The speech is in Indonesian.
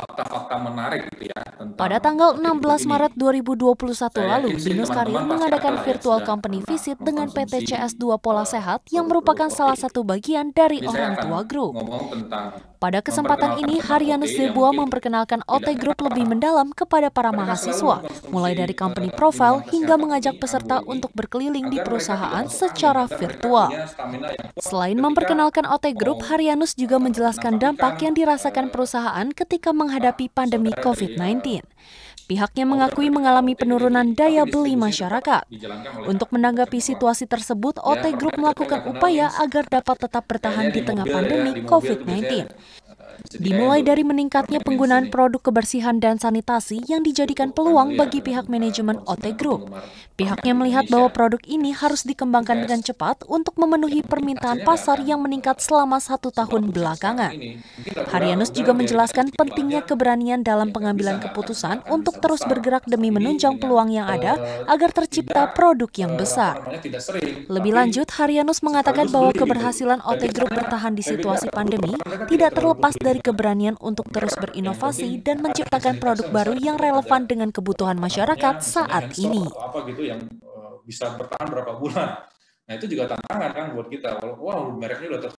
fakta-fakta menarik gitu ya. Pada tanggal 16 Maret 2021 lalu, Binus Karya mengadakan virtual company visit dengan PT CS2 Pola Sehat yang merupakan salah satu bagian dari orang tua grup. Pada kesempatan ini, Haryanus Debua memperkenalkan OT Group lebih mendalam kepada para mahasiswa, mulai dari eh, company profile hingga mengajak peserta untuk berkeliling di perusahaan secara virtual. Selain memperkenalkan OT Group, Haryanus juga menjelaskan dampak yang dirasakan eh, perusahaan ketika meng menghadapi pandemi COVID-19. Pihaknya mengakui mengalami penurunan daya beli masyarakat. Untuk menanggapi situasi tersebut, ya, OT Group melakukan upaya agar dapat tetap bertahan di tengah pandemi ya, COVID-19 dimulai dari meningkatnya penggunaan produk kebersihan dan sanitasi yang dijadikan peluang iya. bagi pihak manajemen OT Group. Pihaknya melihat bahwa produk ini harus dikembangkan dengan cepat untuk memenuhi permintaan pasar yang meningkat selama satu tahun belakangan. Haryanus juga menjelaskan pentingnya keberanian dalam pengambilan keputusan untuk terus bergerak demi menunjang peluang yang eh, ada agar tercipta produk yang eh, besar. Lebih lanjut, Haryanus mengatakan bahwa gitu. keberhasilan OT Group bertahan di gitu situasi ya, pandemi tidak terlepas dari dari keberanian untuk terus berinovasi dan menciptakan produk baru yang relevan dengan kebutuhan masyarakat saat ini. Apa gitu yang eh, bisa bertahan berapa bulan? Nah itu juga tantangan kan buat kita. Wow, mereknya udah